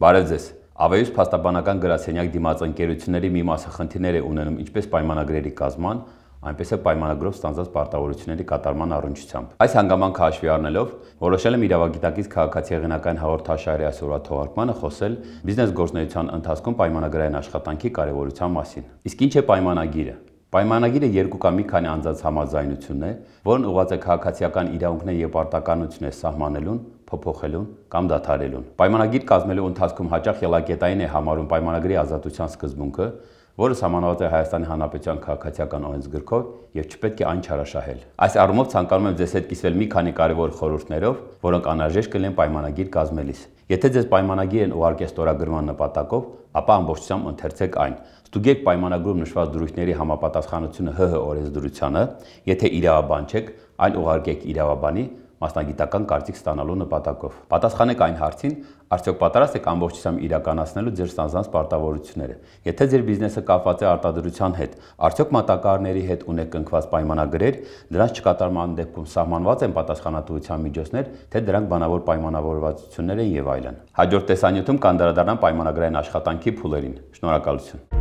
Բարև ձեզ։ Ավեյուս փաստաբանական գրասենյակ դիմաց ընկերությունների մի մասը խնդիրներ է ունենում ինչպես պայմանագրերի կազմման, այնպես էլ պայմանագրով ստանձած պարտավորությունների կատարման առնչությամբ։ Այս հանգամանքը հաշվի առնելով որոշել եմ իրավագիտակից քաղաքացի եղանակային հաղորդաշարի այսօրվա թողարկմանը խոսել բիզնես գործնեության ընթացքում պայմանագրային աշխատանքի կարևորության մասին։ Իսկ ինչ է պայմանագիրը։ Պայմանագիրը երկու կամ մի քանի անձանց համաձայնությունն է, որն ուղղված է քաղաքացիական իրավունքներ եւ պարտականություններ սահմանելուն, փոփոխելուն կամ դադարելուն։ Պայմանագիր կազմելու ընթացքում հաճախ ելակետային է համարում պայմանագրի ազատության սկզբունքը, որը սահմանված է Հայաստանի Հանրապետության քաղաքացիական օրենսգրքով եւ չպետք է այն չարաշահել։ Այս առումով ցանկանում եմ ձեզ հետ կիսվել մի քանի կարևոր խորհուրդներով, որոնք անհրաժեշտ կլինեն պայմանագիր կազմելիս։ Եթե ձեզ պայմանագիր են ուղարկել ստորագրման նպատակով, ապա ամբողջությամբ ընթերցեք այն։ Ստուգեք պայմանագրում նշված դրույթների համապատասխանությունը ՀՀ օրենսդրությանը, եթե իրավաբան չեք, այլ ուղարկեք իրավաբանի մասնագիտական կարծիք ստանալու նպատակով։ Պատասխանեք այն հարցին, արդյոք պատրաստ եք ամբողջությամբ իրականացնելու ձեր ստանձնած պարտավորությունները։ Եթե ձեր բիզնեսը կապված է արտադրության հետ, արդյոք մատակարարների հետ ունեք կնքված պայմանագրեր, դրանց չկատարման դեպքում սահմանված են պատասխանատվության միջոցներ, թե դրանք բանավոր պայմանավորվածություններ են եւ այլն։ Հաջորդ տեսանյութում կանդրադառնամ պայմանագրային աշխատանքի փուլերին։ Շնորհակալություն։